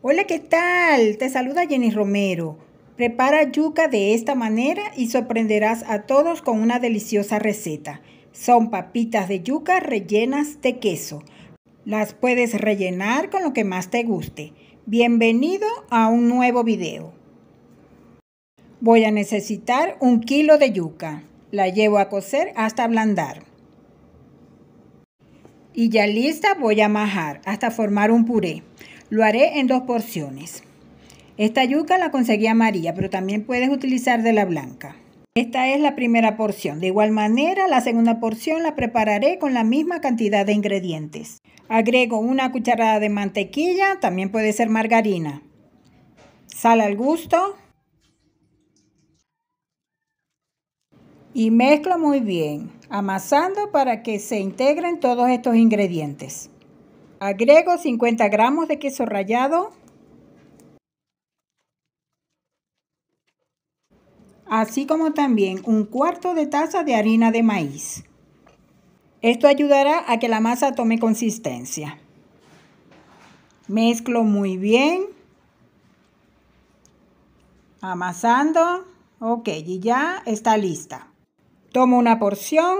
Hola, ¿qué tal? Te saluda Jenny Romero. Prepara yuca de esta manera y sorprenderás a todos con una deliciosa receta. Son papitas de yuca rellenas de queso. Las puedes rellenar con lo que más te guste. Bienvenido a un nuevo video. Voy a necesitar un kilo de yuca. La llevo a cocer hasta ablandar y ya lista voy a majar hasta formar un puré. Lo haré en dos porciones. Esta yuca la conseguí amarilla, pero también puedes utilizar de la blanca. Esta es la primera porción. De igual manera, la segunda porción la prepararé con la misma cantidad de ingredientes. Agrego una cucharada de mantequilla, también puede ser margarina. Sal al gusto. y mezclo muy bien, amasando para que se integren todos estos ingredientes. Agrego 50 gramos de queso rallado, así como también un cuarto de taza de harina de maíz. Esto ayudará a que la masa tome consistencia. Mezclo muy bien, amasando. Ok, y ya está lista. Tomo una porción,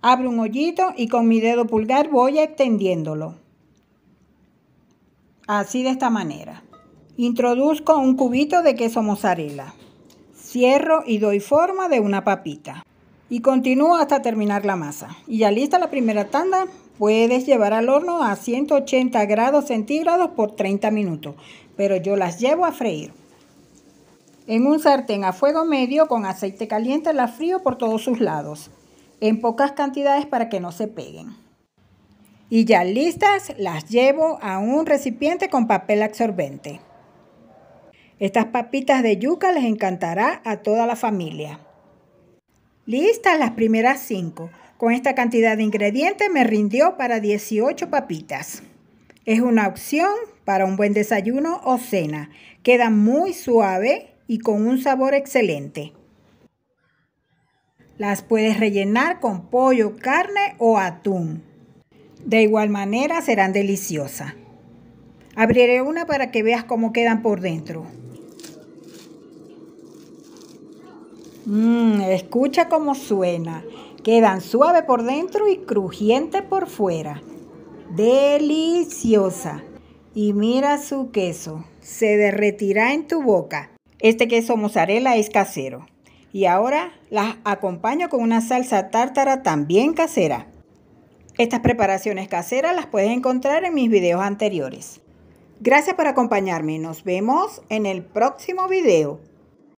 abro un hoyito y con mi dedo pulgar voy extendiéndolo. Así de esta manera. Introduzco un cubito de queso mozzarella. Cierro y doy forma de una papita. Y continúo hasta terminar la masa. Y ya lista la primera tanda, puedes llevar al horno a 180 grados centígrados por 30 minutos. Pero yo las llevo a freír. En un sartén a fuego medio con aceite caliente la frío por todos sus lados, en pocas cantidades para que no se peguen. Y ya listas, las llevo a un recipiente con papel absorbente. Estas papitas de yuca les encantará a toda la familia. Listas las primeras 5. Con esta cantidad de ingredientes me rindió para 18 papitas. Es una opción para un buen desayuno o cena. Queda muy suave y con un sabor excelente. Las puedes rellenar con pollo, carne o atún. De igual manera serán deliciosas. Abriré una para que veas cómo quedan por dentro. Mmm, escucha cómo suena. Quedan suave por dentro y crujiente por fuera. Deliciosa. Y mira su queso. Se derretirá en tu boca. Este queso mozzarella es casero. Y ahora las acompaño con una salsa tártara también casera. Estas preparaciones caseras las puedes encontrar en mis videos anteriores. Gracias por acompañarme. Nos vemos en el próximo video.